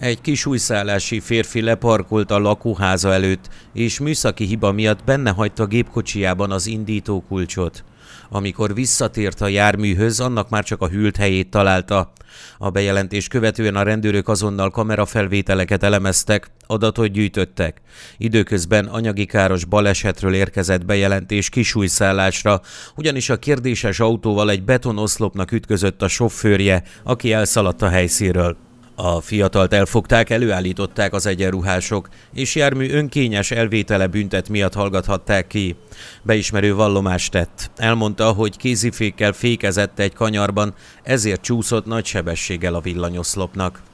Egy kis újszállási férfi leparkolt a lakóháza előtt, és műszaki hiba miatt benne hagyta gépkocsiában az indító kulcsot. Amikor visszatért a járműhöz, annak már csak a hűlt helyét találta. A bejelentés követően a rendőrök azonnal kamerafelvételeket elemeztek, adatot gyűjtöttek. Időközben anyagi káros balesetről érkezett bejelentés kisújszállásra, ugyanis a kérdéses autóval egy betonoszlopnak ütközött a sofőrje, aki elszaladt a helyszínről. A fiatalt elfogták, előállították az egyenruhások, és jármű önkényes elvétele büntet miatt hallgathatták ki. Beismerő vallomást tett. Elmondta, hogy kézifékkel fékezett egy kanyarban, ezért csúszott nagy sebességgel a villanyoszlopnak.